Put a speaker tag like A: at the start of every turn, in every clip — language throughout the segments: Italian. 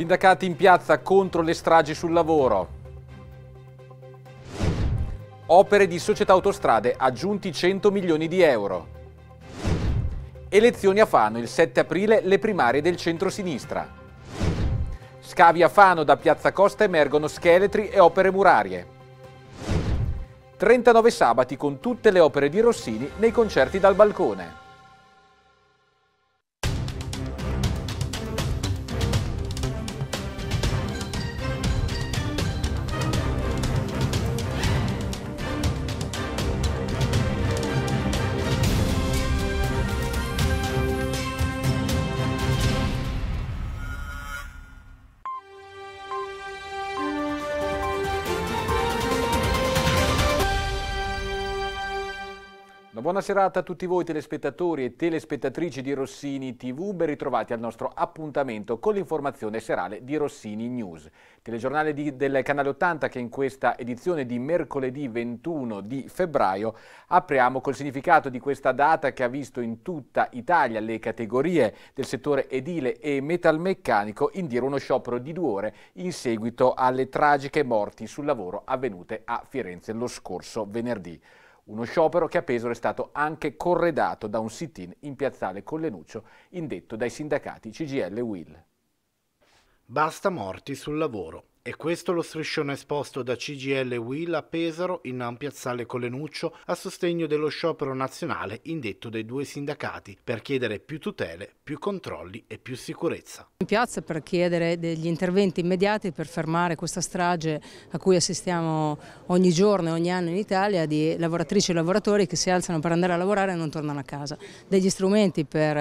A: Sindacati in piazza contro le stragi sul lavoro. Opere di società autostrade aggiunti 100 milioni di euro. Elezioni a Fano il 7 aprile le primarie del centro-sinistra. Scavi a Fano da Piazza Costa emergono scheletri e opere murarie. 39 sabati con tutte le opere di Rossini nei concerti dal balcone. Buona serata a tutti voi telespettatori e telespettatrici di Rossini TV, ben ritrovati al nostro appuntamento con l'informazione serale di Rossini News. Telegiornale di, del canale 80 che in questa edizione di mercoledì 21 di febbraio apriamo col significato di questa data che ha visto in tutta Italia le categorie del settore edile e metalmeccanico indire uno sciopero di due ore in seguito alle tragiche morti sul lavoro avvenute a Firenze lo scorso venerdì. Uno sciopero che a Pesaro è stato anche corredato da un sit-in in piazzale Collenuccio, indetto dai sindacati CGL Will. Basta morti sul lavoro. E questo lo striscione esposto da CGL Will a Pesaro in piazzale Colenuccio a sostegno dello sciopero nazionale indetto dai due sindacati per chiedere più tutele, più controlli e più sicurezza.
B: In piazza per chiedere degli interventi immediati per fermare questa strage a cui assistiamo ogni giorno e ogni anno in Italia di lavoratrici e lavoratori che si alzano per andare a lavorare e non tornano a casa. Degli strumenti per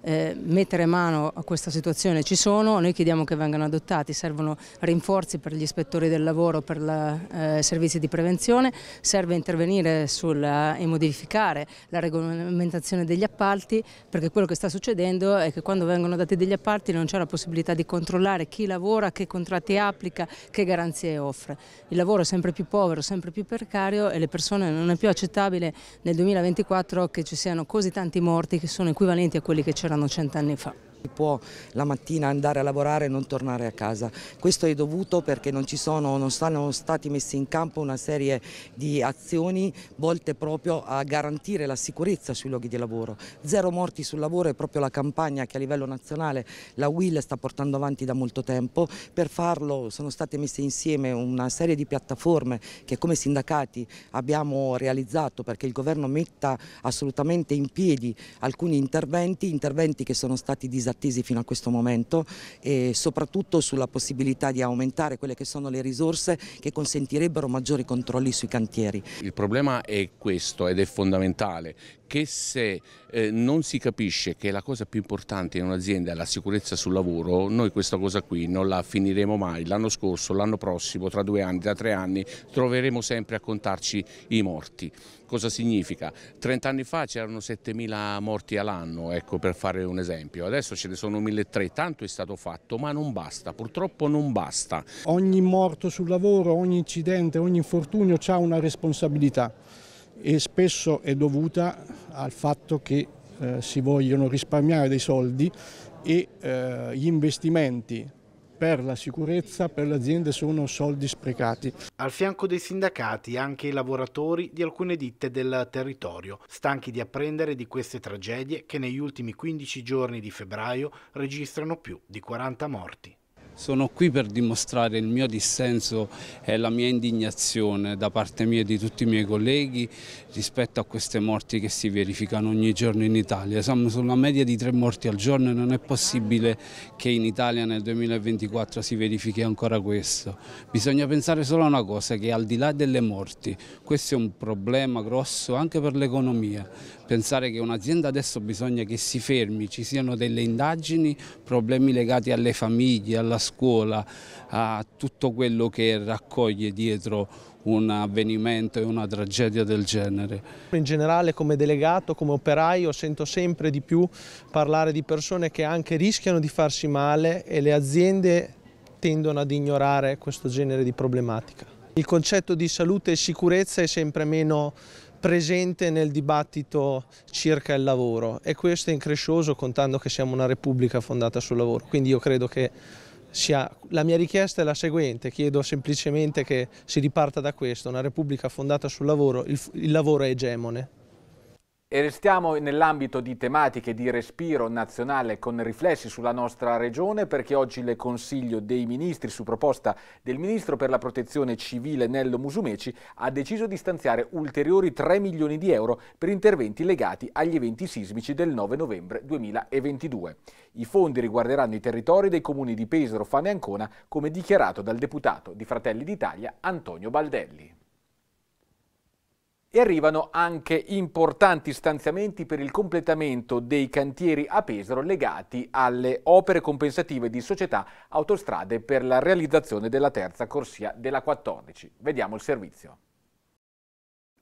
B: eh, mettere mano a questa situazione ci sono, noi chiediamo che vengano adottati, servono rinforzi rinforzi per gli ispettori del lavoro per i eh, servizi di prevenzione, serve intervenire sulla, eh, e modificare la regolamentazione degli appalti perché quello che sta succedendo è che quando vengono dati degli appalti non c'è la possibilità di controllare chi lavora, che contratti applica, che garanzie offre. Il lavoro è sempre più povero, sempre più precario e le persone non è più accettabile nel 2024 che ci siano così tanti morti che sono equivalenti a quelli che c'erano cent'anni fa
C: si può la mattina andare a lavorare e non tornare a casa. Questo è dovuto
A: perché non, sono, non sono stati messi in campo una serie di azioni volte proprio a garantire la sicurezza sui luoghi di lavoro. Zero morti sul lavoro è proprio la campagna che a livello nazionale la WIL sta portando avanti da molto tempo. Per farlo sono state messe insieme una serie di piattaforme che come sindacati abbiamo realizzato perché il governo metta assolutamente in piedi alcuni interventi, interventi che sono stati disattivati attesi fino a questo momento e soprattutto sulla possibilità di aumentare quelle che sono le risorse che consentirebbero maggiori controlli sui cantieri. Il problema è questo ed è fondamentale che se eh, non si capisce che la cosa più importante in un'azienda è la sicurezza sul lavoro, noi questa cosa qui non la finiremo mai. L'anno scorso, l'anno prossimo, tra due anni, tra tre anni, troveremo sempre a contarci i morti. Cosa significa? Trent'anni fa c'erano 7.000 morti all'anno, ecco, per fare un esempio. Adesso ce ne sono 1.300, tanto è stato fatto, ma non basta, purtroppo non basta. Ogni morto sul lavoro, ogni incidente, ogni infortunio ha una responsabilità e spesso è dovuta al fatto che eh, si vogliono risparmiare dei soldi e eh, gli investimenti per la sicurezza per le aziende
D: sono soldi sprecati.
A: Al fianco dei sindacati anche i lavoratori di alcune ditte del territorio, stanchi di apprendere di queste tragedie che negli ultimi 15 giorni di febbraio registrano più di 40 morti. Sono qui per dimostrare il mio dissenso e la mia indignazione da parte mia e di tutti i miei colleghi rispetto a queste morti che si verificano ogni giorno in Italia. Siamo sulla media di tre morti al giorno e non è possibile che in Italia nel 2024 si verifichi ancora questo. Bisogna pensare solo a una cosa, che al di là delle morti, questo è un problema grosso anche per l'economia. Pensare che un'azienda adesso bisogna che si fermi, ci siano delle indagini, problemi legati alle famiglie, alla scuola scuola, a tutto quello che raccoglie dietro un avvenimento e una tragedia del genere.
B: In generale come delegato, come operaio sento sempre di più parlare di persone che anche rischiano di farsi male e le aziende tendono ad ignorare questo genere di problematica. Il concetto di salute e sicurezza è sempre meno presente nel dibattito circa il lavoro e questo è increscioso contando che siamo una repubblica fondata sul lavoro, quindi io credo che sia, la mia richiesta è la seguente, chiedo semplicemente che si riparta da questo, una Repubblica fondata sul lavoro, il, il lavoro è egemone.
A: E restiamo nell'ambito di tematiche di respiro nazionale con riflessi sulla nostra regione perché oggi il Consiglio dei Ministri, su proposta del Ministro per la Protezione Civile Nello Musumeci, ha deciso di stanziare ulteriori 3 milioni di euro per interventi legati agli eventi sismici del 9 novembre 2022. I fondi riguarderanno i territori dei comuni di Pesaro, Fane e Ancona, come dichiarato dal deputato di Fratelli d'Italia Antonio Baldelli e arrivano anche importanti stanziamenti per il completamento dei cantieri a Pesaro legati alle opere compensative di società autostrade per la realizzazione della terza corsia della 14. Vediamo il servizio.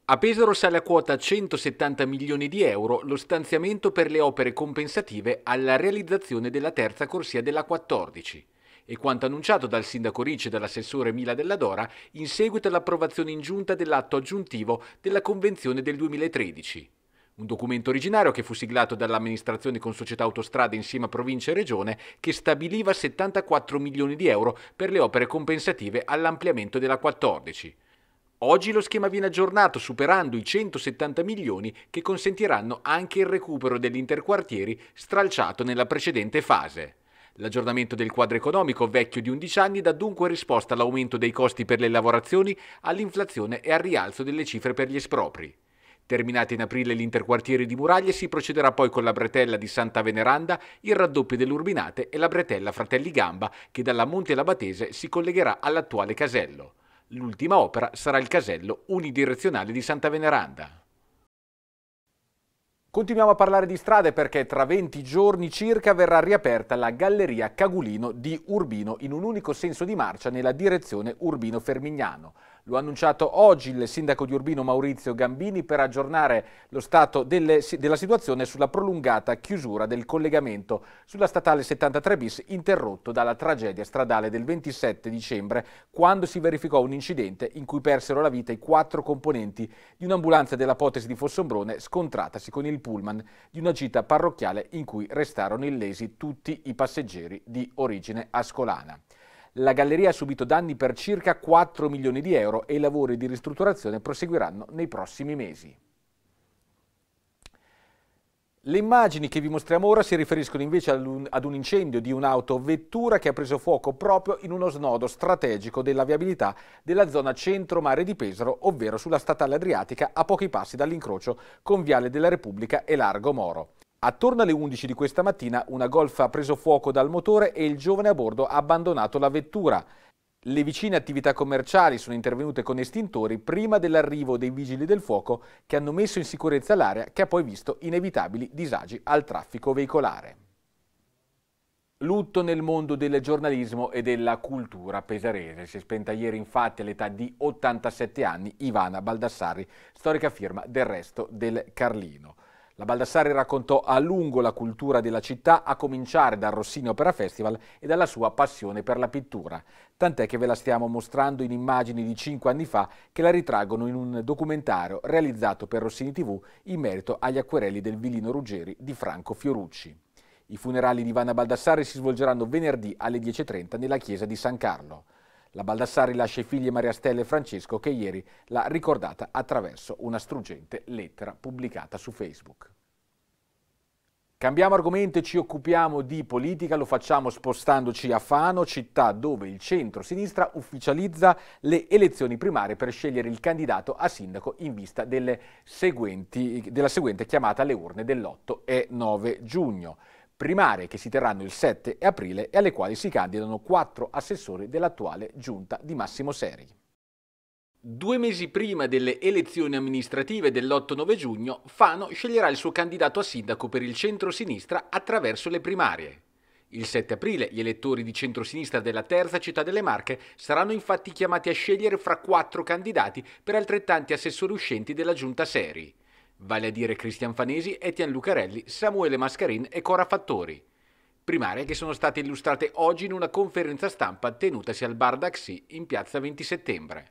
A: A Pesaro sale a quota 170 milioni di euro lo stanziamento per le opere compensative alla realizzazione della terza corsia della 14 e quanto annunciato dal sindaco Ricci e dall'assessore Mila della Dora in seguito all'approvazione in giunta dell'atto aggiuntivo della Convenzione del 2013. Un documento originario che fu siglato dall'amministrazione con società autostrade insieme a provincia e regione che stabiliva 74 milioni di euro per le opere compensative all'ampliamento della 14. Oggi lo schema viene aggiornato superando i 170 milioni che consentiranno anche il recupero degli interquartieri stralciato nella precedente fase. L'aggiornamento del quadro economico vecchio di 11 anni dà dunque risposta all'aumento dei costi per le lavorazioni, all'inflazione e al rialzo delle cifre per gli espropri. Terminati in aprile l'interquartiere di Muraglie si procederà poi con la bretella di Santa Veneranda, il raddoppio dell'Urbinate e la bretella Fratelli Gamba che dalla Monte Labatese si collegherà all'attuale casello. L'ultima opera sarà il casello unidirezionale di Santa Veneranda. Continuiamo a parlare di strade perché tra 20 giorni circa verrà riaperta la Galleria Cagulino di Urbino in un unico senso di marcia nella direzione Urbino-Fermignano. Lo ha annunciato oggi il sindaco di Urbino Maurizio Gambini per aggiornare lo stato delle, della situazione sulla prolungata chiusura del collegamento sulla statale 73 bis interrotto dalla tragedia stradale del 27 dicembre quando si verificò un incidente in cui persero la vita i quattro componenti di un'ambulanza della Potesi di Fossombrone scontratasi con il pullman di una gita parrocchiale in cui restarono illesi tutti i passeggeri di origine ascolana. La galleria ha subito danni per circa 4 milioni di euro e i lavori di ristrutturazione proseguiranno nei prossimi mesi. Le immagini che vi mostriamo ora si riferiscono invece ad un incendio di un'autovettura che ha preso fuoco proprio in uno snodo strategico della viabilità della zona centro-mare di Pesaro, ovvero sulla statale adriatica a pochi passi dall'incrocio con Viale della Repubblica e Largo Moro. Attorno alle 11 di questa mattina una golf ha preso fuoco dal motore e il giovane a bordo ha abbandonato la vettura. Le vicine attività commerciali sono intervenute con estintori prima dell'arrivo dei vigili del fuoco che hanno messo in sicurezza l'area che ha poi visto inevitabili disagi al traffico veicolare. Lutto nel mondo del giornalismo e della cultura pesarese. Si è spenta ieri infatti all'età di 87 anni Ivana Baldassarri, storica firma del resto del Carlino. La Baldassarri raccontò a lungo la cultura della città, a cominciare dal Rossini Opera Festival e dalla sua passione per la pittura. Tant'è che ve la stiamo mostrando in immagini di cinque anni fa che la ritraggono in un documentario realizzato per Rossini TV in merito agli acquerelli del Villino Ruggeri di Franco Fiorucci. I funerali di Ivana Baldassarri si svolgeranno venerdì alle 10.30 nella chiesa di San Carlo. La Baldassari lascia i figli Maria Stella e Francesco che ieri l'ha ricordata attraverso una struggente lettera pubblicata su Facebook. Cambiamo argomento e ci occupiamo di politica, lo facciamo spostandoci a Fano, città dove il centro-sinistra ufficializza le elezioni primarie per scegliere il candidato a sindaco in vista seguenti, della seguente chiamata alle urne dell'8 e 9 giugno primarie che si terranno il 7 aprile e alle quali si candidano quattro assessori dell'attuale giunta di Massimo Seri. Due mesi prima delle elezioni amministrative dell'8-9 giugno, Fano sceglierà il suo candidato a sindaco per il centro-sinistra attraverso le primarie. Il 7 aprile gli elettori di centrosinistra della terza città delle Marche saranno infatti chiamati a scegliere fra quattro candidati per altrettanti assessori uscenti della giunta Seri vale a dire Cristian Fanesi, Etienne Lucarelli, Samuele Mascarin e Cora Fattori. Primarie che sono state illustrate oggi in una conferenza stampa tenutasi al Bar d'Axì in piazza 20 settembre.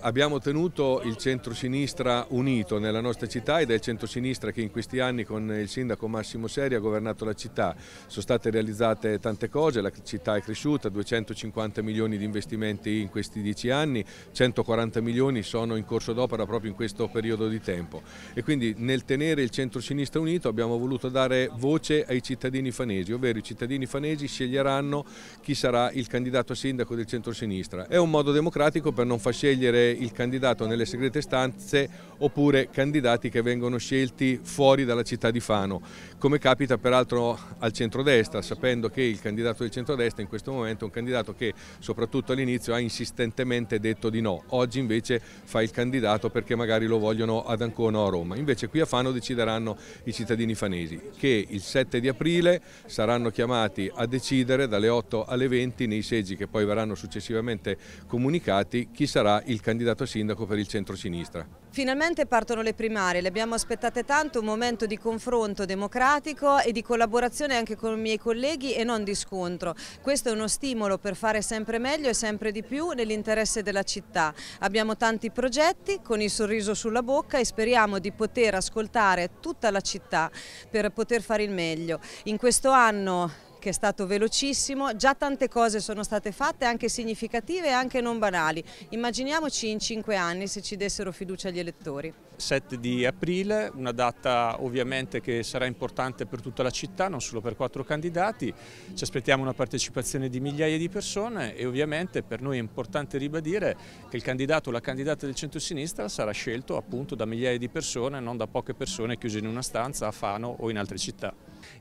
B: Abbiamo tenuto il centro-sinistra unito nella nostra città ed è il centro-sinistra che in questi anni con il sindaco Massimo Seri ha governato la città. Sono state realizzate tante cose, la città è cresciuta, 250 milioni di investimenti in questi dieci anni, 140 milioni sono in corso d'opera proprio in questo periodo di tempo e quindi nel tenere il centro-sinistra unito abbiamo voluto dare voce ai cittadini fanesi, ovvero i cittadini fanesi sceglieranno chi sarà il candidato a sindaco del centro-sinistra. È un modo democratico per non far scegliere il candidato nelle segrete stanze oppure candidati che vengono scelti fuori dalla città di Fano, come capita peraltro al centrodestra, sapendo che il candidato del centrodestra in questo momento è un candidato che soprattutto all'inizio ha insistentemente detto di no, oggi invece fa il candidato perché magari lo vogliono ad Ancona o a Roma, invece qui a Fano decideranno i cittadini fanesi che il 7 di aprile saranno chiamati a decidere dalle 8 alle 20 nei seggi che poi verranno successivamente comunicati chi sarà il candidato candidato sindaco per il centro-sinistra.
C: Finalmente partono le primarie, le abbiamo aspettate tanto, un momento di confronto democratico e di collaborazione anche con i miei colleghi e non di scontro. Questo è uno stimolo per fare sempre meglio e sempre di più nell'interesse della città. Abbiamo tanti progetti con il sorriso sulla bocca e speriamo di poter ascoltare tutta la città per poter fare il meglio. In questo anno che è stato velocissimo, già tante cose sono state fatte anche significative e anche non banali. Immaginiamoci in cinque anni se ci dessero fiducia gli elettori.
E: 7
B: di aprile, una data ovviamente che sarà importante per tutta la città, non solo per quattro candidati, ci aspettiamo una partecipazione di migliaia di persone e ovviamente per noi è importante ribadire che il candidato o la candidata del centro-sinistra sarà scelto appunto da migliaia di persone, non da poche persone chiuse in una stanza a Fano o in altre città.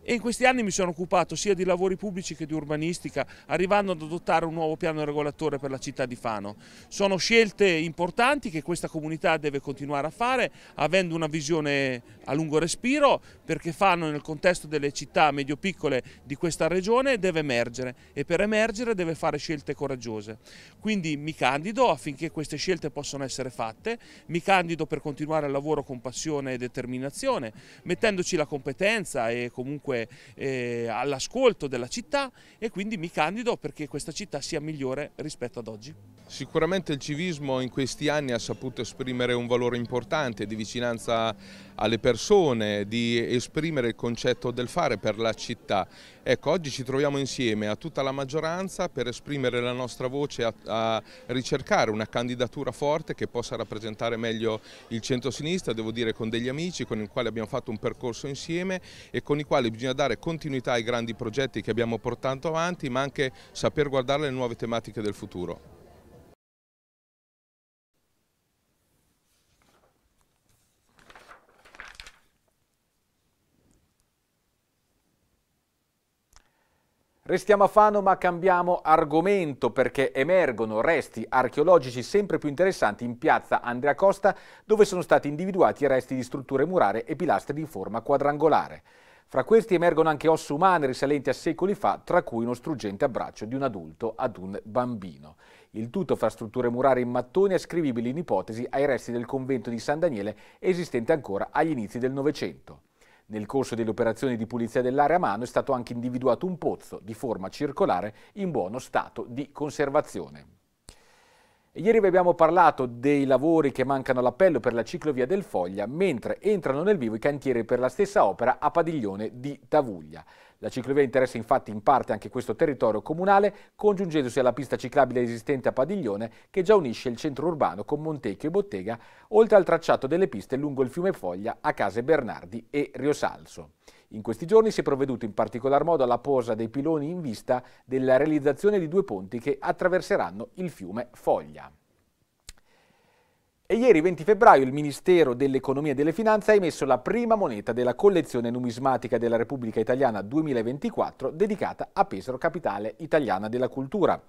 B: E in questi anni mi sono occupato sia di lavori pubblici che di urbanistica, arrivando ad adottare un nuovo piano regolatore per la città di Fano. Sono scelte importanti che questa comunità deve continuare a fare, avendo una visione a lungo respiro, perché Fano nel contesto delle città medio-piccole di questa regione deve emergere e per emergere deve fare scelte coraggiose. Quindi mi candido affinché queste scelte possano essere fatte, mi candido per continuare il lavoro con passione e determinazione, mettendoci la competenza e comunque comunque eh, all'ascolto della città e quindi mi candido perché questa città sia migliore rispetto ad oggi. Sicuramente il civismo in questi anni ha saputo esprimere un valore importante di vicinanza alle persone, di esprimere il concetto del fare per la città. Ecco, oggi ci troviamo insieme a tutta la maggioranza per esprimere la nostra voce, a, a ricercare una candidatura forte che possa rappresentare meglio il centro-sinistra, devo dire con degli amici con i quali abbiamo fatto un percorso insieme e con i quali quali bisogna dare continuità ai grandi progetti che abbiamo portato avanti, ma anche saper guardare le nuove tematiche del futuro.
A: Restiamo a Fano ma cambiamo argomento perché emergono resti archeologici sempre più interessanti in piazza Andrea Costa dove sono stati individuati resti di strutture murare e pilastri di forma quadrangolare. Fra questi emergono anche ossa umane risalenti a secoli fa, tra cui uno struggente abbraccio di un adulto ad un bambino. Il tutto fra strutture murarie in mattoni ascrivibili in ipotesi ai resti del convento di San Daniele esistente ancora agli inizi del Novecento. Nel corso delle operazioni di pulizia dell'area a mano è stato anche individuato un pozzo di forma circolare in buono stato di conservazione. Ieri vi abbiamo parlato dei lavori che mancano all'appello per la ciclovia del Foglia, mentre entrano nel vivo i cantieri per la stessa opera a Padiglione di Tavuglia. La ciclovia interessa infatti in parte anche questo territorio comunale, congiungendosi alla pista ciclabile esistente a Padiglione che già unisce il centro urbano con Montecchio e Bottega, oltre al tracciato delle piste lungo il fiume Foglia a Case Bernardi e Riosalso. In questi giorni si è provveduto in particolar modo alla posa dei piloni in vista della realizzazione di due ponti che attraverseranno il fiume Foglia. E ieri 20 febbraio il Ministero dell'Economia e delle Finanze ha emesso la prima moneta della collezione numismatica della Repubblica Italiana 2024 dedicata a Pesaro Capitale Italiana della Cultura.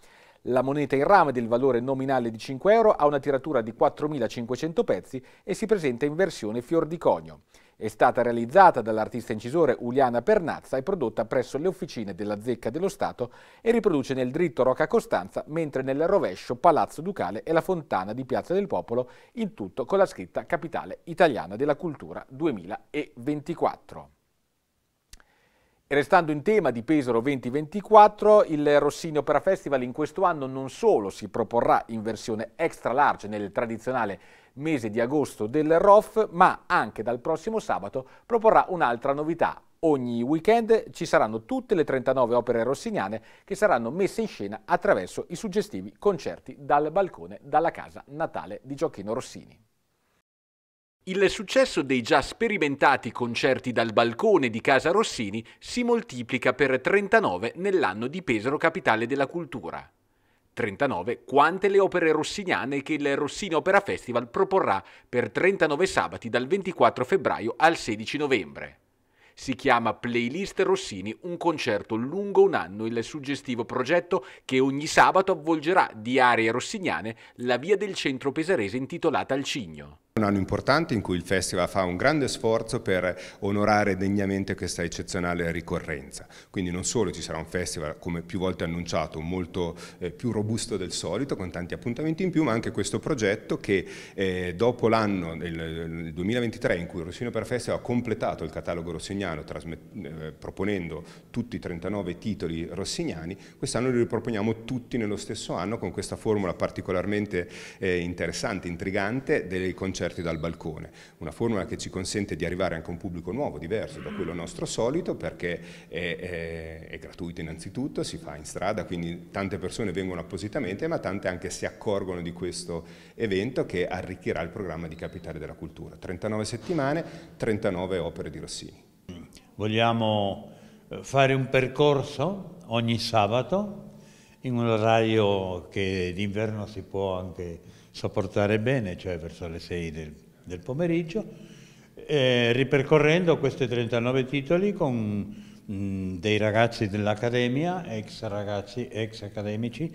A: La moneta in rame del valore nominale di 5 euro ha una tiratura di 4.500 pezzi e si presenta in versione fior di conio. È stata realizzata dall'artista incisore Uliana Pernazza e prodotta presso le officine della Zecca dello Stato e riproduce nel dritto Rocca Costanza, mentre nel rovescio Palazzo Ducale e la Fontana di Piazza del Popolo, in tutto con la scritta Capitale Italiana della Cultura 2024. Restando in tema di Pesaro 2024, il Rossini Opera Festival in questo anno non solo si proporrà in versione extra large nel tradizionale mese di agosto del ROF, ma anche dal prossimo sabato proporrà un'altra novità. Ogni weekend ci saranno tutte le 39 opere rossiniane che saranno messe in scena attraverso i suggestivi concerti dal balcone dalla casa natale di Giochino Rossini. Il successo dei già sperimentati concerti dal balcone di Casa Rossini si moltiplica per 39 nell'anno di Pesaro Capitale della Cultura. 39 quante le opere rossiniane che il Rossini Opera Festival proporrà per 39 sabati dal 24 febbraio al 16 novembre. Si chiama Playlist Rossini, un concerto lungo un anno, il suggestivo progetto che ogni sabato avvolgerà di aree rossiniane la via del centro pesarese intitolata al Cigno.
B: Un anno importante in cui il festival fa un grande sforzo per onorare degnamente questa eccezionale ricorrenza. Quindi non solo ci sarà un festival, come più volte annunciato, molto eh, più robusto del solito, con tanti appuntamenti in più, ma anche questo progetto che eh, dopo l'anno del 2023 in cui Rossino per Festival ha completato il catalogo rossignano eh, proponendo tutti i 39 titoli rossignani, quest'anno li riproponiamo tutti nello stesso anno con questa formula particolarmente eh, interessante, intrigante dei concerti offerti dal balcone. Una formula che ci consente di arrivare anche a un pubblico nuovo, diverso da quello nostro solito, perché è, è, è gratuito innanzitutto, si fa in strada, quindi tante persone vengono appositamente, ma tante anche si accorgono di questo evento che arricchirà il programma di Capitale della Cultura. 39 settimane,
E: 39 opere di Rossini. Vogliamo eh, fare un percorso ogni sabato in un orario che d'inverno si può anche sopportare bene, cioè verso le 6 del, del pomeriggio, eh, ripercorrendo questi 39 titoli con mh, mm, dei ragazzi dell'Accademia, ex ragazzi, ex accademici,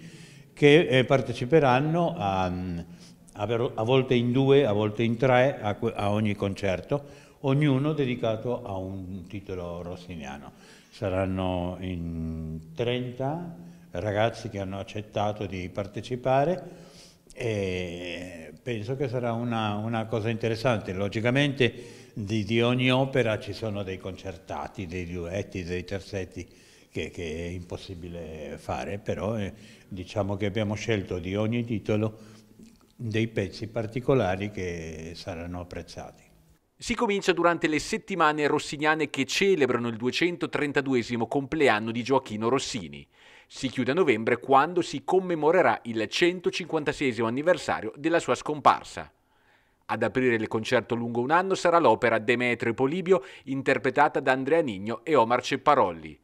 E: che eh, parteciperanno a, a, a, volte in due, a volte in tre, a, a ogni concerto, ognuno dedicato a un titolo rossiniano. Saranno in 30 ragazzi che hanno accettato di partecipare e penso che sarà una, una cosa interessante. Logicamente di, di, ogni opera ci sono dei concertati, dei duetti, dei terzetti che, che è impossibile fare, però eh, diciamo che abbiamo scelto di ogni titolo dei pezzi particolari che saranno apprezzati.
A: Si comincia durante le settimane rossiniane che celebrano il 232 compleanno di Gioachino Rossini. Si chiude a novembre quando si commemorerà il 156 anniversario della sua scomparsa. Ad aprire il concerto lungo un anno sarà l'opera Demetrio e Polibio interpretata da Andrea Nigno e Omar Cepparolli.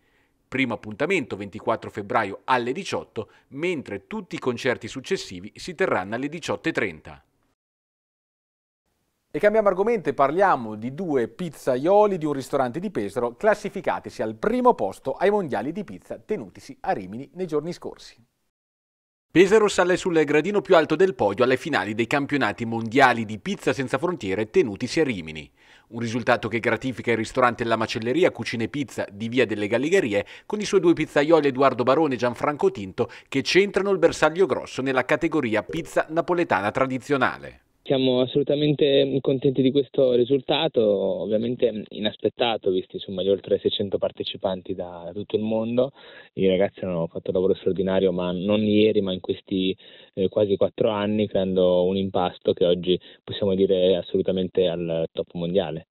A: Primo appuntamento 24 febbraio alle 18, mentre tutti i concerti successivi si terranno alle 18.30. E cambiamo argomento e parliamo di due pizzaioli di un ristorante di Pesaro classificatisi al primo posto ai mondiali di pizza tenutisi a Rimini nei giorni scorsi. Pesaro sale sul gradino più alto del podio alle finali dei campionati mondiali di pizza senza frontiere tenutisi a Rimini. Un risultato che gratifica il ristorante La Macelleria Cucine Pizza di Via delle Gallerie con i suoi due pizzaioli Edoardo Barone e Gianfranco Tinto che centrano il bersaglio grosso nella categoria pizza napoletana tradizionale.
C: Siamo assolutamente contenti di questo risultato, ovviamente inaspettato, visti insomma, gli oltre 600 partecipanti da tutto il mondo. I ragazzi hanno fatto un lavoro straordinario, ma non ieri, ma in questi eh, quasi quattro anni, creando un impasto che oggi possiamo dire assolutamente al top mondiale.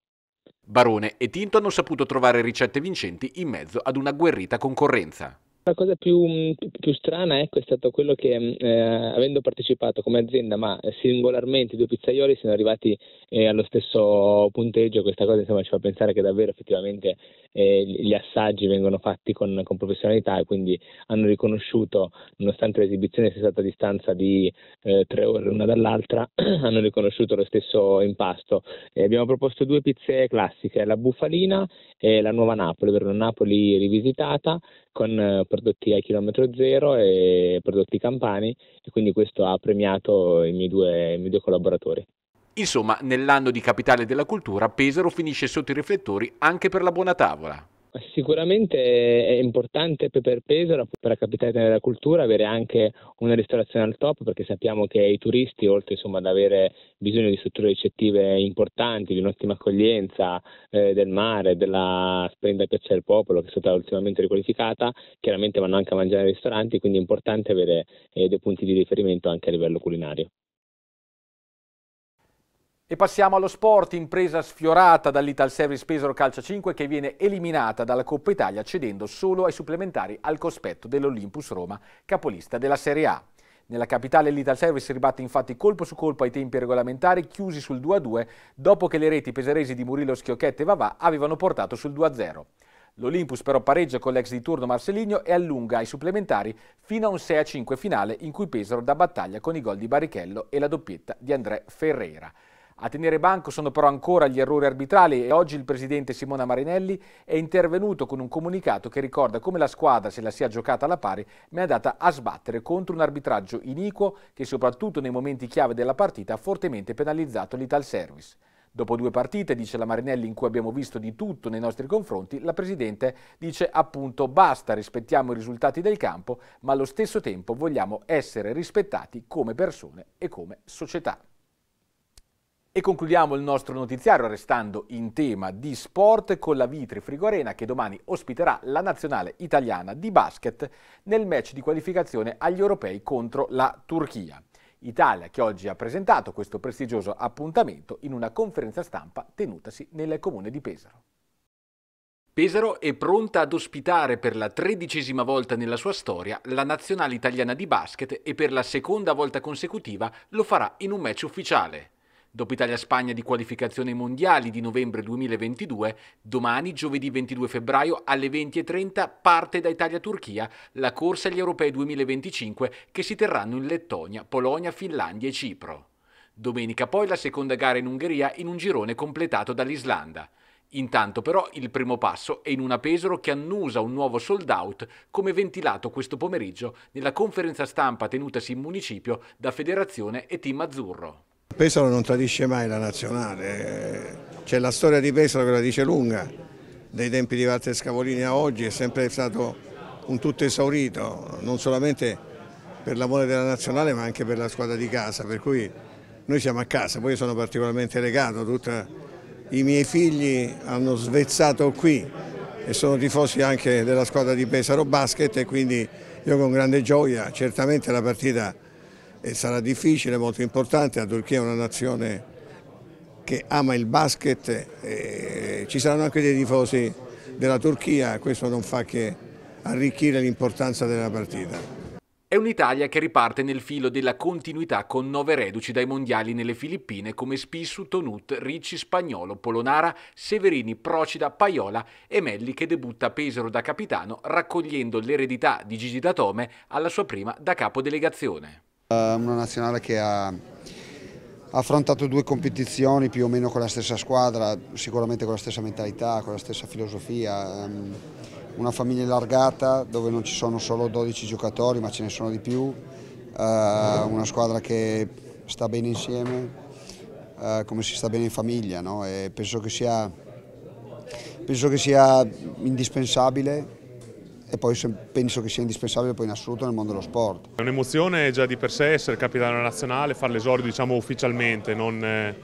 C: Barone e Tinto hanno saputo trovare ricette vincenti in mezzo ad una guerrita
A: concorrenza.
C: La cosa più, più, strana ecco, è stato quello che, mm, eh, avendo partecipato come azienda, ma singolarmente i due pizzaioli sono arrivati eh, allo stesso punteggio. Questa cosa insomma, ci fa pensare che davvero effettivamente eh, gli assaggi vengono fatti con, con, professionalità e quindi hanno riconosciuto, nonostante l'esibizione sia stata a distanza di eh, tre ore l'una dall'altra, hanno riconosciuto lo stesso impasto. Eh, abbiamo proposto due pizze classiche, la bufalina e la nuova Napoli, ovvero una Napoli rivisitata con eh, prodotti a chilometro zero e prodotti campani e quindi questo ha premiato i miei due, i miei due collaboratori. Insomma, nell'anno di Capitale della Cultura,
A: Pesaro finisce sotto i riflettori anche per la buona tavola.
C: Sicuramente è importante per Pesaro, per la capitale della cultura, avere anche una ristorazione al top perché sappiamo che i turisti, oltre insomma, ad avere bisogno di strutture ricettive importanti, di un'ottima accoglienza eh, del mare, della splendida piazza del popolo che è stata ultimamente riqualificata, chiaramente vanno anche a mangiare nei ristoranti, quindi è importante avere eh, dei punti di riferimento anche a livello culinario.
A: E passiamo allo sport, impresa sfiorata dall'Ital Service Pesaro Calcio 5 che viene eliminata dalla Coppa Italia cedendo solo ai supplementari al cospetto dell'Olympus Roma, capolista della Serie A. Nella capitale l'Ital Service ribatte infatti colpo su colpo ai tempi regolamentari chiusi sul 2-2 dopo che le reti peseresi di Murillo Schiocchette e Vavà avevano portato sul 2-0. L'Olympus però pareggia con l'ex di turno Marcelinho e allunga i supplementari fino a un 6-5 finale in cui Pesaro dà battaglia con i gol di Barichello e la doppietta di André Ferreira. A tenere banco sono però ancora gli errori arbitrali e oggi il presidente Simona Marinelli è intervenuto con un comunicato che ricorda come la squadra se la sia giocata alla pari ma è andata a sbattere contro un arbitraggio iniquo che soprattutto nei momenti chiave della partita ha fortemente penalizzato l'Ital Service. Dopo due partite, dice la Marinelli, in cui abbiamo visto di tutto nei nostri confronti, la Presidente dice appunto basta, rispettiamo i risultati del campo, ma allo stesso tempo vogliamo essere rispettati come persone e come società. E concludiamo il nostro notiziario restando in tema di sport con la Vitri Frigorena che domani ospiterà la nazionale italiana di basket nel match di qualificazione agli europei contro la Turchia. Italia che oggi ha presentato questo prestigioso appuntamento in una conferenza stampa tenutasi nel comune di Pesaro. Pesaro è pronta ad ospitare per la tredicesima volta nella sua storia la nazionale italiana di basket e per la seconda volta consecutiva lo farà in un match ufficiale. Dopo Italia-Spagna di qualificazione mondiali di novembre 2022, domani, giovedì 22 febbraio alle 20.30, parte da Italia-Turchia la corsa agli europei 2025 che si terranno in Lettonia, Polonia, Finlandia e Cipro. Domenica poi la seconda gara in Ungheria in un girone completato dall'Islanda. Intanto però il primo passo è in una Pesaro che annusa un nuovo sold out come ventilato questo pomeriggio nella conferenza stampa tenutasi in municipio da Federazione e Team Azzurro.
D: Pesaro non tradisce mai la nazionale, eh. c'è la storia di Pesaro che la dice lunga, dai tempi di Walter Scavolini a oggi è sempre stato un tutto esaurito, non solamente per l'amore della nazionale ma anche per la squadra di casa, per cui noi siamo a casa, poi sono particolarmente legato, tutti i miei figli hanno svezzato qui e sono tifosi anche della squadra di Pesaro Basket e quindi io con grande gioia, certamente la partita e sarà difficile, molto importante, la Turchia è una nazione che ama il basket, ci saranno anche dei tifosi della Turchia, questo non fa che arricchire l'importanza della partita.
A: È un'Italia che riparte nel filo della continuità con nove reduci dai mondiali nelle Filippine come Spissu, Tonut, Ricci, Spagnolo, Polonara, Severini, Procida, Paiola e Melli che debutta a Pesaro da capitano raccogliendo l'eredità di Gigi Datome alla sua prima da capo delegazione.
F: Ehm, una nazionale che ha affrontato due competizioni più o meno con la stessa squadra, sicuramente con la stessa mentalità, con la stessa filosofia, ehm, una famiglia allargata dove non ci sono solo 12 giocatori ma ce ne sono di più, eh, una squadra che sta bene insieme, eh, come si sta bene in famiglia no? penso che sia, penso che sia indispensabile e poi penso che sia indispensabile poi in assoluto nel mondo dello sport.
B: È un'emozione già di per sé essere capitano nazionale, fare l'esordio diciamo ufficialmente, non eh,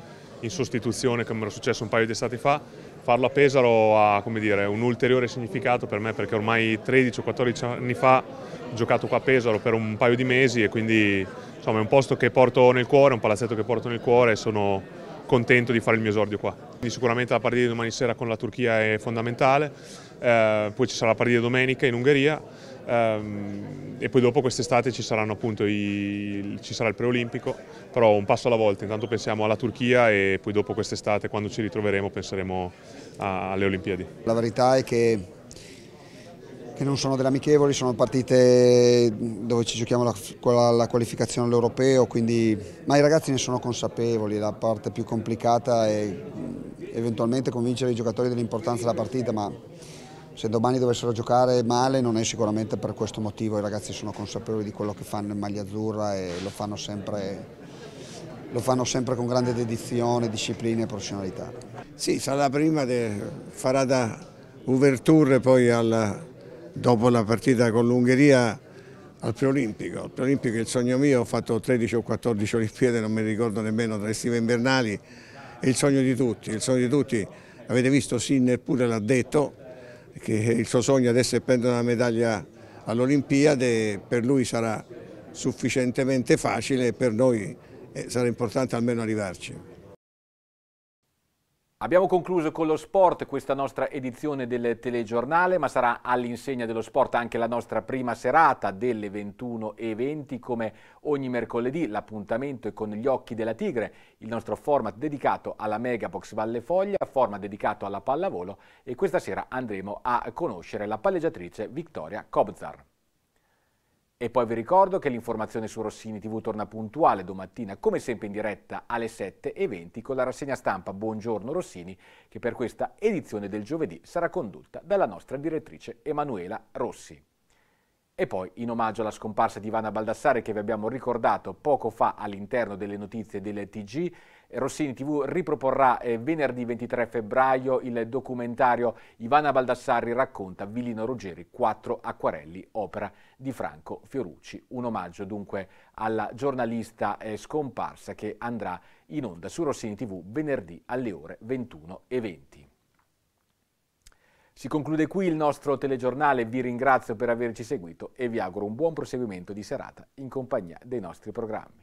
B: in sostituzione come era successo un paio di estati fa, farlo a Pesaro ha dire, un ulteriore significato per me perché ormai 13 o 14 anni fa ho giocato qua a Pesaro per un paio di mesi e quindi insomma, è un posto che porto nel cuore, un palazzetto che porto nel cuore e sono contento di fare il mio esordio qua. Quindi sicuramente la partita di domani sera con la Turchia è fondamentale, eh, poi ci sarà la partita domenica in Ungheria ehm, e poi dopo quest'estate ci, i, ci sarà il preolimpico, però un passo alla volta, intanto pensiamo alla Turchia e poi dopo quest'estate quando ci ritroveremo penseremo a, alle Olimpiadi.
F: La verità è che che non sono delle amichevoli, sono partite dove ci giochiamo la, la qualificazione all'europeo, quindi... ma i ragazzi ne sono consapevoli, la parte più complicata è eventualmente convincere i giocatori dell'importanza della partita, ma se domani dovessero giocare male non è sicuramente per questo motivo, i ragazzi sono consapevoli di quello che fanno in maglia azzurra e lo fanno sempre, lo fanno sempre con grande dedizione, disciplina e professionalità.
D: Sì, sarà la prima che farà da ouverture poi alla, dopo la partita con l'Ungheria al preolimpico, al preolimpico è il sogno mio, ho fatto 13 o 14 Olimpiadi, non mi ricordo nemmeno tra estive e invernali, è il sogno di tutti, il sogno di tutti, avete visto Sinner pure l'ha detto, che il suo sogno adesso è prendere una medaglia all'Olimpiade, per lui sarà sufficientemente facile e per noi eh, sarà importante almeno arrivarci.
A: Abbiamo concluso con lo sport questa nostra edizione del telegiornale, ma sarà all'insegna dello sport anche la nostra prima serata delle 21.20 come ogni mercoledì. L'appuntamento è con gli occhi della tigre, il nostro format dedicato alla Megabox Valle Foglia, format dedicato alla pallavolo e questa sera andremo a conoscere la palleggiatrice Vittoria Kobzar. E poi vi ricordo che l'informazione su Rossini TV torna puntuale domattina, come sempre in diretta alle 7.20 con la rassegna stampa Buongiorno Rossini, che per questa edizione del giovedì sarà condotta dalla nostra direttrice Emanuela Rossi. E poi, in omaggio alla scomparsa di Ivana Baldassare che vi abbiamo ricordato poco fa all'interno delle notizie del TG, Rossini TV riproporrà eh, venerdì 23 febbraio il documentario Ivana Baldassarri racconta Villino Ruggeri, quattro acquarelli, opera di Franco Fiorucci. Un omaggio dunque alla giornalista eh, scomparsa che andrà in onda su Rossini TV venerdì alle ore 21.20. Si conclude qui il nostro telegiornale, vi ringrazio per averci seguito e vi auguro un buon proseguimento di serata in compagnia dei nostri programmi.